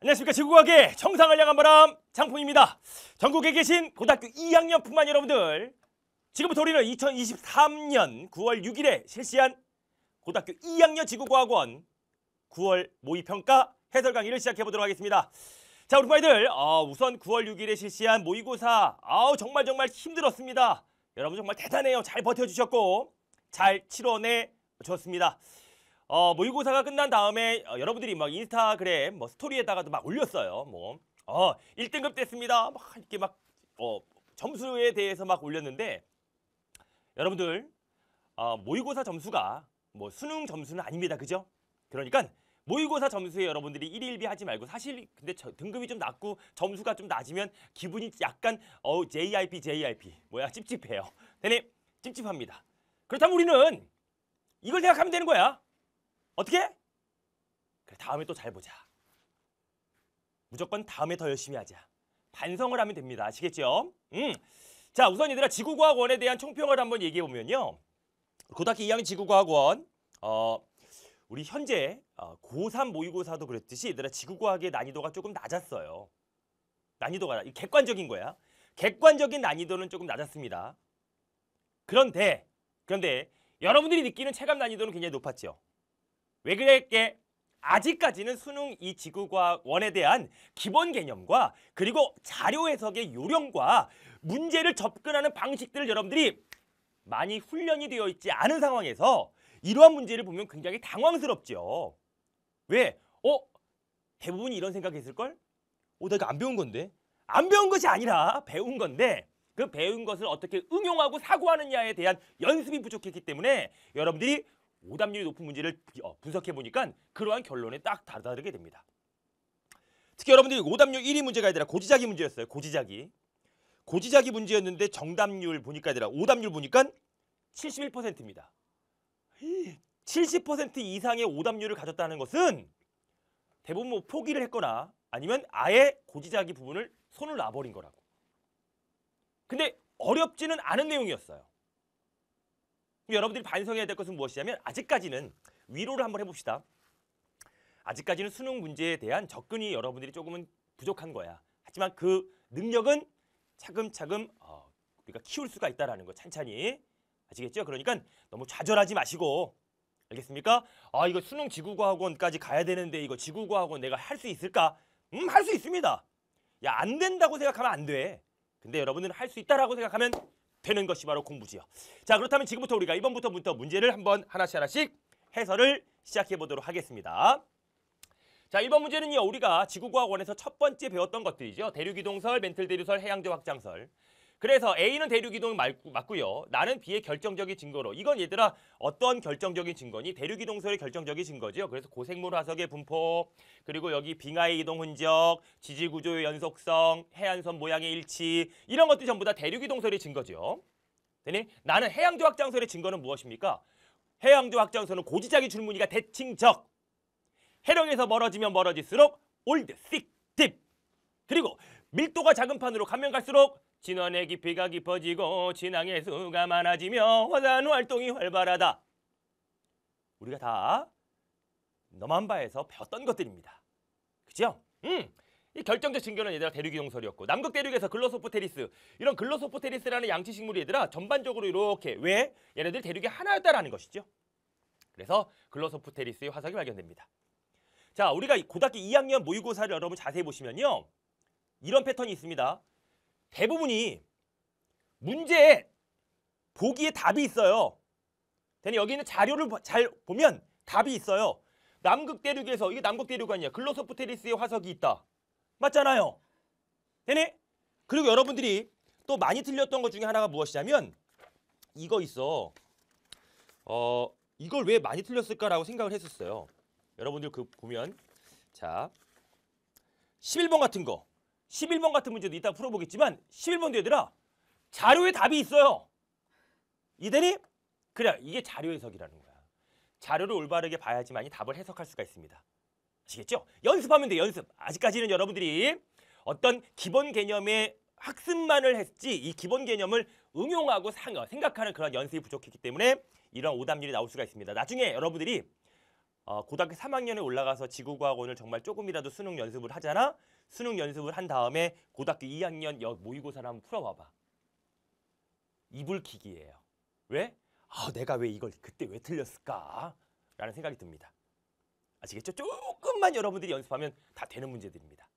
안녕하십니까 지구과학의 정상을 향한 바람 장풍입니다 전국에 계신 고등학교 2학년 뿐만 여러분들 지금부터 우리는 2023년 9월 6일에 실시한 고등학교 2학년 지구과학원 9월 모의평가 해설 강의를 시작해보도록 하겠습니다 자 우리 아이들 어, 우선 9월 6일에 실시한 모의고사 아우 정말 정말 힘들었습니다 여러분 정말 대단해요 잘 버텨주셨고 잘 치러내 주셨습니다 어, 모의고사가 뭐 끝난 다음에 어, 여러분들이 막 인스타그램 뭐 스토리에다가도 막 올렸어요. 뭐 어, 1등급 됐습니다. 막 이렇게 막 어, 점수에 대해서 막 올렸는데 여러분들 어, 모의고사 뭐 점수가 뭐 수능 점수는 아닙니다. 그죠? 그러니까 모의고사 뭐 점수에 여러분들이 1일비 하지 말고 사실 근데 저, 등급이 좀 낮고 점수가 좀 낮으면 기분이 약간 어 JIP JIP 뭐야 찝찝해요. 대님 찝찝합니다. 그렇다면 우리는 이걸 생각하면 되는 거야. 어떻게? 그래 다음에 또 잘 보자. 무조건 다음에 더 열심히 하자. 반성을 하면 됩니다. 아시겠죠? 음. 자, 우선 얘들아 지구과학원에 대한 총평을 한번 얘기해 보면요. 고등학교 2학년 지구과학원 어 우리 현재 어, 고3 모의고사도 그랬듯이 얘들아 지구과학의 난이도가 조금 낮았어요. 난이도가 객관적인 거야. 객관적인 난이도는 조금 낮았습니다. 그런데 그런데 여러분들이 느끼는 체감 난이도는 굉장히 높았죠. 왜 그럴게? 아직까지는 수능 이 지구과학원에 대한 기본 개념과 그리고 자료 해석의 요령과 문제를 접근하는 방식들을 여러분들이 많이 훈련이 되어 있지 않은 상황에서 이러한 문제를 보면 굉장히 당황스럽죠. 왜? 어? 대부분이 이런 생각했을걸? 어, 내가 안 배운 건데? 안 배운 것이 아니라 배운 건데 그 배운 것을 어떻게 응용하고 사고하느냐에 대한 연습이 부족했기 때문에 여러분들이 오답률이 높은 문제를 어, 분석해 보니까 그러한 결론에 딱 다다르게 됩니다. 특히 여러분들이 오답률 1위 문제가 아니라 고지자기 문제였어요. 고지자기. 고지자기 문제였는데 정답률 보니까 아니라 오답률 보니까 71%입니다. 70% 이상의 오답률을 가졌다는 것은 대부분 뭐 포기를 했거나 아니면 아예 고지자기 부분을 손을 놔버린 거라고. 근데 어렵지는 않은 내용이었어요. 여러분들이 반성해야 될 것은 무엇이냐면 아직까지는 위로를 한번 해봅시다. 아직까지는 수능 문제에 대한 접근이 여러분들이 조금은 부족한 거야. 하지만 그 능력은 차근차근 어, 우리가 키울 수가 있다라는 거 찬찬히 아시겠죠? 그러니까 너무 좌절하지 마시고 알겠습니까? 아 이거 수능 지구과학원까지 가야 되는데 이거 지구과학원 내가 할 수 있을까? 음 할 수 있습니다. 야 안 된다고 생각하면 안 돼. 근데 여러분은 들할수 있다라고 생각하면 되는 것이 바로 공부지요. 자 그렇다면 지금부터 우리가 이번부터부터 문제를 한번 하나씩 하나씩 해설을 시작해 보도록 하겠습니다. 자, 1번 문제는요. 우리가 지구과학원에서 첫 번째 배웠던 것들이죠. 대륙이동설, 멘틀 대류설, 해양조 확장설. 그래서 A는 대륙 이동 맞고요. 나는 B의 결정적인 증거로. 이건 얘들아 어떤 결정적인 증거니? 대륙 이동설의 결정적인 증거죠 그래서 고생물 화석의 분포, 그리고 여기 빙하의 이동 흔적, 지질 구조의 연속성, 해안선 모양의 일치 이런 것들 전부 다 대륙 이동설의 증거죠 되니 나는 해양조 확장설의 증거는 무엇입니까? 해양조 확장설은 고지자기 줄무늬가 대칭적. 해령에서 멀어지면 멀어질수록 올드, 씩, 딥. 그리고 밀도가 작은 판으로 가면 갈수록 진원의 깊이가 깊어지고 진앙의 수가 많아지며 화산 활동이 활발하다. 우리가 다 너만바에서 배웠던 것들입니다. 그죠? 음. 이 결정적 신경은 얘들아 대륙이동설이었고 남극 대륙에서 글로소포테리스 이런 글로소포테리스라는 양치 식물이 얘들아 전반적으로 이렇게 왜 얘네들 대륙이 하나였다라는 것이죠. 그래서 글로소포테리스의 화석이 발견됩니다. 자, 우리가 고등학교 2학년 모의고사를 여러분 자세히 보시면요. 이런 패턴이 있습니다. 대부분이 문제에 보기에 답이 있어요. 대니 여기 있는 자료를 잘 보면 답이 있어요. 남극 대륙에서 이게 남극 대륙 아니야. 글로소프테리스의 화석이 있다. 맞잖아요. 되니? 그리고 여러분들이 또 많이 틀렸던 것 중에 하나가 무엇이냐면 이거 있어. 어, 이걸 왜 많이 틀렸을까라고 생각을 했었어요. 여러분들 그 보면 자 11번 같은 거 11번 같은 문제도 이따 풀어보겠지만 11번도 얘들아 자료에 답이 있어요. 이대리? 그래 이게 자료 해석이라는 거야. 자료를 올바르게 봐야지만이 답을 해석할 수가 있습니다. 아시겠죠? 연습하면 돼 연습. 아직까지는 여러분들이 어떤 기본 개념의 학습만을 했지 이 기본 개념을 응용하고 상, 생각하는 그런 연습이 부족했기 때문에 이런 오답률이 나올 수가 있습니다. 나중에 여러분들이 어, 고등학교 3학년에 올라가서 지구과학원을 정말 조금이라도 수능 연습을 하잖아. 수능 연습을 한 다음에 고등학교 2학년 여 모의고사를 한번 풀어봐봐. 이불킥이에요. 왜? 아, 내가 왜 이걸 그때 왜 틀렸을까? 라는 생각이 듭니다. 아시겠죠? 조금만 여러분들이 연습하면 다 되는 문제들입니다.